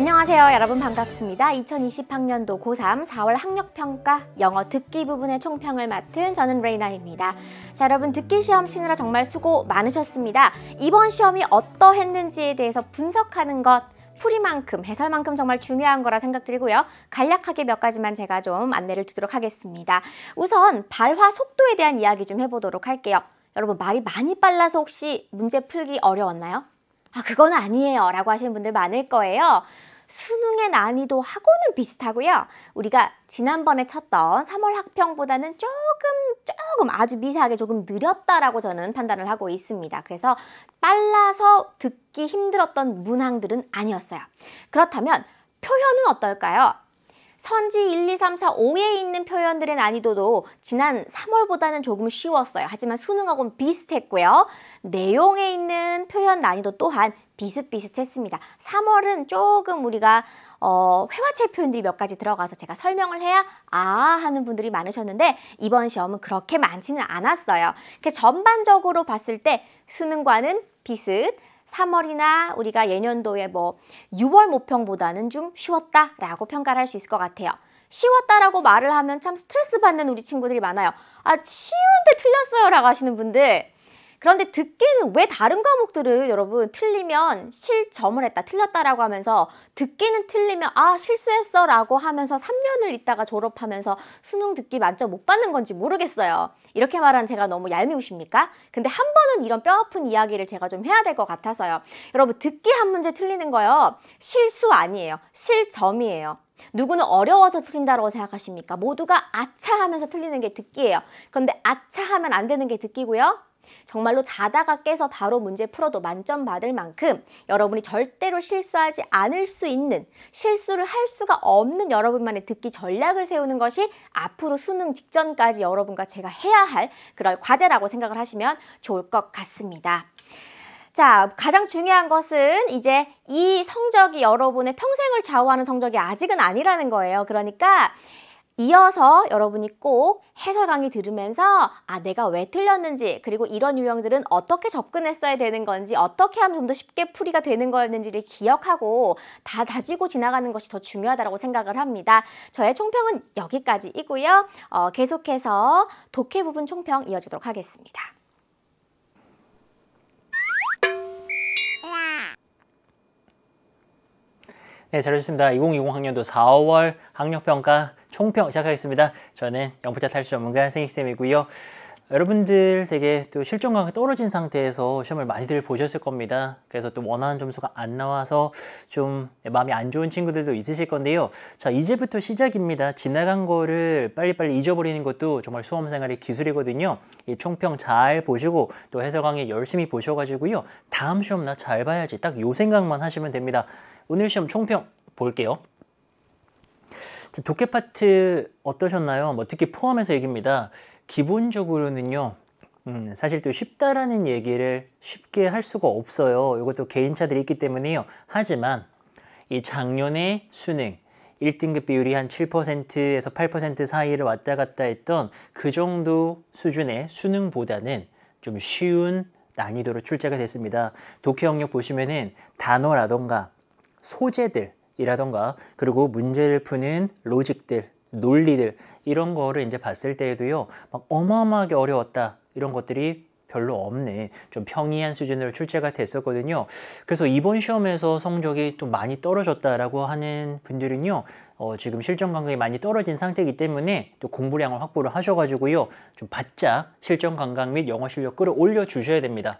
안녕하세요 여러분 반갑습니다 2020학년도 고3 4월 학력평가 영어 듣기 부분의 총평을 맡은 저는 레이나입니다 자 여러분 듣기 시험 치느라 정말 수고 많으셨습니다 이번 시험이 어떠했는지에 대해서 분석하는 것 풀이만큼 해설만큼 정말 중요한 거라 생각드리고요. 간략하게 몇 가지만 제가 좀 안내를 드리도록 하겠습니다. 우선 발화 속도에 대한 이야기 좀 해보도록 할게요. 여러분 말이 많이 빨라서 혹시 문제 풀기 어려웠나요? 아 그건 아니에요 라고 하시는 분들 많을 거예요. 수능의 난이도하고는 비슷하고요. 우리가 지난번에 쳤던 3월 학평보다는 조금 조금 아주 미세하게 조금 느렸다라고 저는 판단을 하고 있습니다. 그래서 빨라서 듣기 힘들었던 문항들은 아니었어요. 그렇다면 표현은 어떨까요? 선지 1, 2, 3, 4, 5에 있는 표현들의 난이도도 지난 3월보다는 조금 쉬웠어요. 하지만 수능하고는 비슷했고요. 내용에 있는 표현 난이도 또한 비슷비슷했습니다. 3월은 조금 우리가 어, 회화체 표현들이 몇 가지 들어가서 제가 설명을 해야 아 하는 분들이 많으셨는데 이번 시험은 그렇게 많지는 않았어요. 그 전반적으로 봤을 때 수능과는 비슷, 3월이나 우리가 예년도에 뭐 6월 모평보다는 좀 쉬웠다라고 평가를 할 수 있을 것 같아요. 쉬웠다라고 말을 하면 참 스트레스 받는 우리 친구들이 많아요. 아, 쉬운데 틀렸어요 라고 하시는 분들 그런데 듣기는 왜 다른 과목들은 여러분 틀리면 실점을 했다 틀렸다라고 하면서 듣기는 틀리면 아 실수했어 라고 하면서 3년을 있다가 졸업하면서 수능 듣기 만점 못 받는 건지 모르겠어요. 이렇게 말한 제가 너무 얄미우십니까? 근데 한 번은 이런 뼈아픈 이야기를 제가 좀 해야 될 것 같아서요. 여러분 듣기 한 문제 틀리는 거요. 실수 아니에요. 실점이에요. 누구는 어려워서 틀린다고 생각하십니까? 모두가 아차 하면서 틀리는 게 듣기예요. 그런데 아차 하면 안 되는 게 듣기고요. 정말로 자다가 깨서 바로 문제 풀어도 만점 받을 만큼 여러분이 절대로 실수하지 않을 수 있는 실수를 할 수가 없는 여러분만의 듣기 전략을 세우는 것이 앞으로 수능 직전까지 여러분과 제가 해야 할 그런 과제라고 생각을 하시면 좋을 것 같습니다. 자, 가장 중요한 것은 이제 이 성적이 여러분의 평생을 좌우하는 성적이 아직은 아니라는 거예요. 그러니까 이어서 여러분이 꼭 해설 강의 들으면서 아 내가 왜 틀렸는지 그리고 이런 유형들은 어떻게 접근했어야 되는 건지 어떻게 하면 좀 더 쉽게 풀이가 되는 거였는지를 기억하고 다 다지고 지나가는 것이 더 중요하다고 생각을 합니다. 저의 총평은 여기까지이고요. 어, 계속해서 독해 부분 총평 이어지도록 하겠습니다. 네, 잘하셨습니다2020 학년도 4월 학력평가 총평 시작하겠습니다. 저는 영포자 탈출 전문가 승익쌤이고요. 여러분들 되게 또 실전감이 떨어진 상태에서 시험을 많이들 보셨을 겁니다. 그래서 또 원하는 점수가 안 나와서 좀 마음이 안 좋은 친구들도 있으실 건데요. 자, 이제부터 시작입니다. 지나간 거를 빨리빨리 잊어버리는 것도 정말 수험생활의 기술이거든요. 이 총평 잘 보시고 또 해설 강의 열심히 보셔가지고요. 다음 시험 나 잘 봐야지 딱 요 생각만 하시면 됩니다. 오늘 시험 총평 볼게요. 자, 독해 파트 어떠셨나요? 뭐 특히 포함해서 얘기입니다. 기본적으로는요. 음, 사실 또 쉽다라는 얘기를 쉽게 할 수가 없어요. 이것도 개인차들이 있기 때문에요. 하지만 이 작년에 수능 1등급 비율이 한 7%에서 8% 사이를 왔다 갔다 했던 그 정도 수준의 수능보다는 좀 쉬운 난이도로 출제가 됐습니다. 독해 영역 보시면은 단어라던가 소재들이라던가 그리고 문제를 푸는 로직들, 논리들 이런 거를 이제 봤을 때에도요. 막 어마어마하게 어려웠다. 이런 것들이 별로 없네. 좀 평이한 수준으로 출제가 됐었거든요. 그래서 이번 시험에서 성적이 또 많이 떨어졌다라고 하는 분들은요. 어, 지금 실전 감각이 많이 떨어진 상태이기 때문에 또 공부량을 확보를 하셔가지고요. 좀 바짝 실전 감각 및 영어 실력 끌어올려 주셔야 됩니다.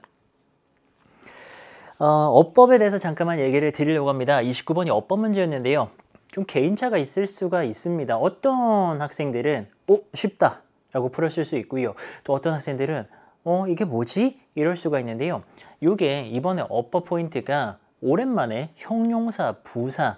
어, 어법에 대해서 잠깐만 얘기를 드리려고 합니다. 29번이 어법 문제였는데요. 좀 개인차가 있을 수가 있습니다. 어떤 학생들은 어? 쉽다! 라고 풀었을 수 있고요. 또 어떤 학생들은 어? 이게 뭐지? 이럴 수가 있는데요. 요게 이번에 어법 포인트가 오랜만에 형용사, 부사를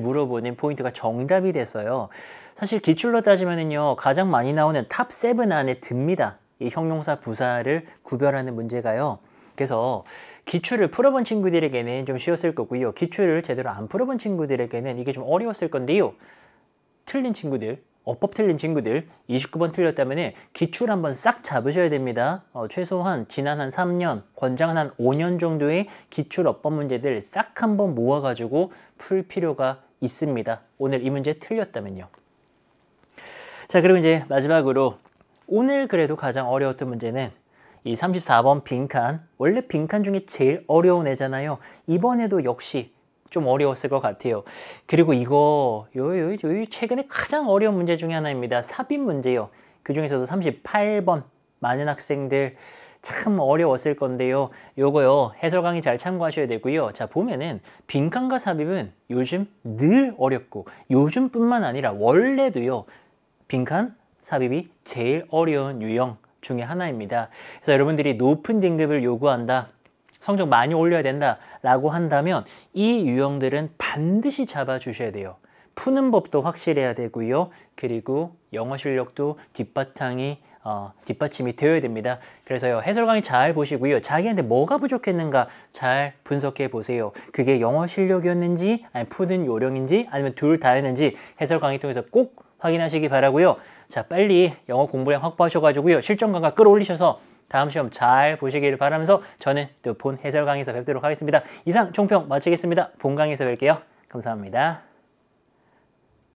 물어보는 포인트가 정답이 됐어요. 사실 기출로 따지면요. 은 가장 많이 나오는 탑7 안에 듭니다. 이 형용사, 부사를 구별하는 문제가요. 그래서 기출을 풀어본 친구들에게는 좀 쉬웠을 거고요. 기출을 제대로 안 풀어본 친구들에게는 이게 좀 어려웠을 건데요. 틀린 친구들, 어법 틀린 친구들 29번 틀렸다면 기출 한번 싹 잡으셔야 됩니다. 어, 최소한 지난 한 3년, 권장한 한 5년 정도의 기출 어법 문제들 싹 한번 모아가지고 풀 필요가 있습니다. 오늘 이 문제 틀렸다면요. 자 그리고 이제 마지막으로 오늘 그래도 가장 어려웠던 문제는 이 34번 빈칸 원래 빈칸 중에 제일 어려운 애잖아요. 이번에도 역시 좀 어려웠을 것 같아요. 그리고 이거 요, 요, 요 최근에 가장 어려운 문제 중에 하나입니다. 삽입 문제요. 그 중에서도 38번 많은 학생들 참 어려웠을 건데요. 요거요. 해설 강의 잘 참고하셔야 되고요. 자, 보면은 빈칸과 삽입은 요즘 늘 어렵고 요즘뿐만 아니라 원래도요. 빈칸 삽입이 제일 어려운 유형 중에 하나입니다. 그래서 여러분들이 높은 등급을 요구한다. 성적 많이 올려야 된다 라고 한다면 이 유형들은 반드시 잡아주셔야 돼요. 푸는 법도 확실해야 되고요. 그리고 영어 실력도 뒷바탕이 어, 뒷받침이 되어야 됩니다. 그래서요 해설 강의 잘 보시고요 자기한테 뭐가 부족했는가 잘 분석해 보세요. 그게 영어 실력이었는지 아니면 푸는 요령인지 아니면 둘 다였는지 해설 강의 통해서 꼭 확인하시기 바라고요. 자, 빨리 영어 공부량 확보하셔가지고요. 실전 강각 끌어올리셔서 다음 시험 잘보시기를 바라면서 저는 또 본 해설 강의에서 뵙도록 하겠습니다. 이상 총평 마치겠습니다. 본 강의에서 뵐게요. 감사합니다.